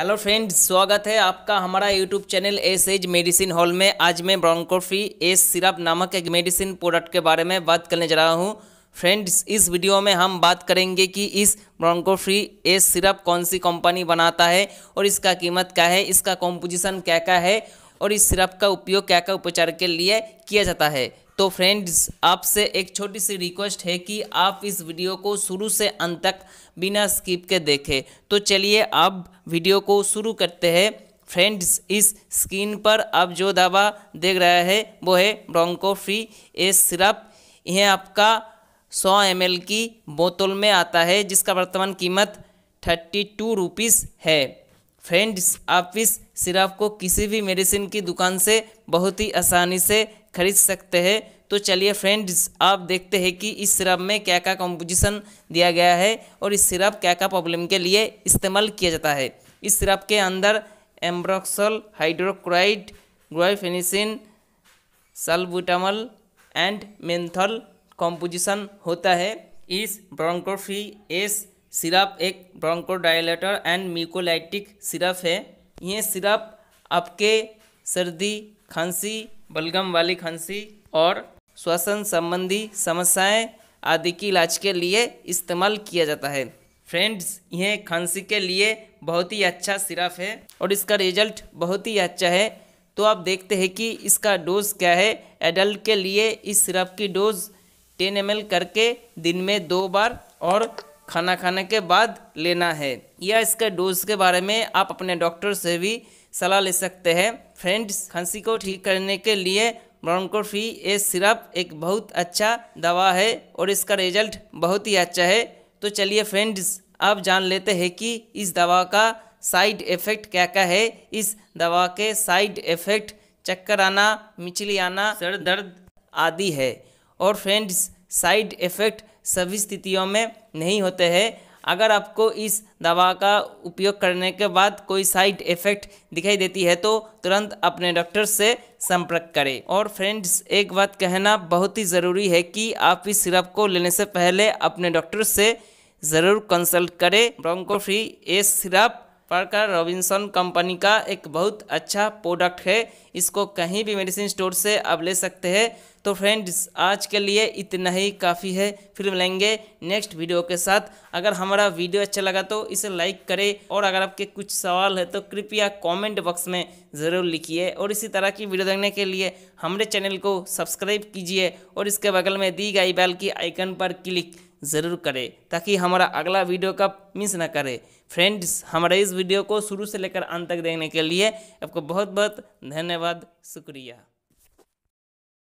hello friends स्वागत है आपका हमारा YouTube channel S age medicine hall में आज मैं ब्रॉन्कोफी एस सिरप नामक एक मेडिसिन प्रोडक्ट के बारे में बात करने जा रहा हूँ फ्रेंड्स इस वीडियो में हम बात करेंगे कि इस ब्रॉन्कोफी फ्री एस सिरप कौन सी कंपनी बनाता है और इसका कीमत क्या है इसका कॉम्पोजिशन क्या क्या है और इस सिरप का उपयोग क्या क्या उपचार के लिए किया जाता है तो फ्रेंड्स आपसे एक छोटी सी रिक्वेस्ट है कि आप इस वीडियो को शुरू से अंत तक बिना स्किप के देखें तो चलिए अब वीडियो को शुरू करते हैं फ्रेंड्स इस स्क्रीन पर आप जो दवा देख रहे हैं वो है ब्रोंको फ्री ए सिरप यह आपका 100 एम की बोतल में आता है जिसका वर्तमान कीमत थर्टी टू रुपीज़ है फ्रेंड्स आप इस सिरप को किसी भी मेडिसिन की दुकान से बहुत ही आसानी से खरीद सकते हैं तो चलिए फ्रेंड्स आप देखते हैं कि इस सिरप में क्या क्या कॉम्पोजिशन दिया गया है और इस सिरप क्या क्या प्रॉब्लम के लिए इस्तेमाल किया जाता है इस सिरप के अंदर एम्ब्रोक्सल हाइड्रोक्राइड ग्रोफेनिसिन सलबुटामल एंड मेंथल कॉम्पोजिशन होता है इस ब्रोंकोफी एस सिरप एक ब्रोंकोडायलेटर एंड म्यूकोलाइटिक सिरप है यह सिरप आपके सर्दी खांसी बलगम वाली खांसी और श्वसन संबंधी समस्याएं आदि की इलाज के लिए इस्तेमाल किया जाता है फ्रेंड्स यह खांसी के लिए बहुत ही अच्छा सिरप है और इसका रिजल्ट बहुत ही अच्छा है तो आप देखते हैं कि इसका डोज़ क्या है एडल्ट के लिए इस सिरप की डोज़ टेन एम करके दिन में दो बार और खाना खाने के बाद लेना है या इसके डोज़ के बारे में आप अपने डॉक्टर से भी सलाह ले सकते हैं फ्रेंड्स खांसी को ठीक करने के लिए ब्रॉन्कोफी ये ए सिरप एक बहुत अच्छा दवा है और इसका रिजल्ट बहुत ही अच्छा है तो चलिए फ्रेंड्स आप जान लेते हैं कि इस दवा का साइड इफ़ेक्ट क्या क्या है इस दवा के साइड इफ़ेक्ट चक्कर आना मिचली आना सर दर्द आदि है और फ्रेंड्स साइड इफ़ेक्ट सभी स्थितियों में नहीं होते हैं अगर आपको इस दवा का उपयोग करने के बाद कोई साइड इफ़ेक्ट दिखाई देती है तो तुरंत अपने डॉक्टर से संपर्क करें और फ्रेंड्स एक बात कहना बहुत ही ज़रूरी है कि आप इस सिरप को लेने से पहले अपने डॉक्टर से ज़रूर कंसल्ट करें ब्रोंकोफ्री ए सिरप पढ़कर रॉबिन्सन कंपनी का एक बहुत अच्छा प्रोडक्ट है इसको कहीं भी मेडिसिन स्टोर से आप ले सकते हैं तो फ्रेंड्स आज के लिए इतना ही काफ़ी है फिर मिलेंगे नेक्स्ट वीडियो के साथ अगर हमारा वीडियो अच्छा लगा तो इसे लाइक करें और अगर आपके कुछ सवाल है तो कृपया कमेंट बॉक्स में ज़रूर लिखिए और इसी तरह की वीडियो देखने के लिए हमारे चैनल को सब्सक्राइब कीजिए और इसके बगल में दी गई बैल की आइकन पर क्लिक ज़रूर करें ताकि हमारा अगला वीडियो का मिस ना करें फ्रेंड्स हमारे इस वीडियो को शुरू से लेकर अंत तक देखने के लिए आपको बहुत बहुत धन्यवाद शुक्रिया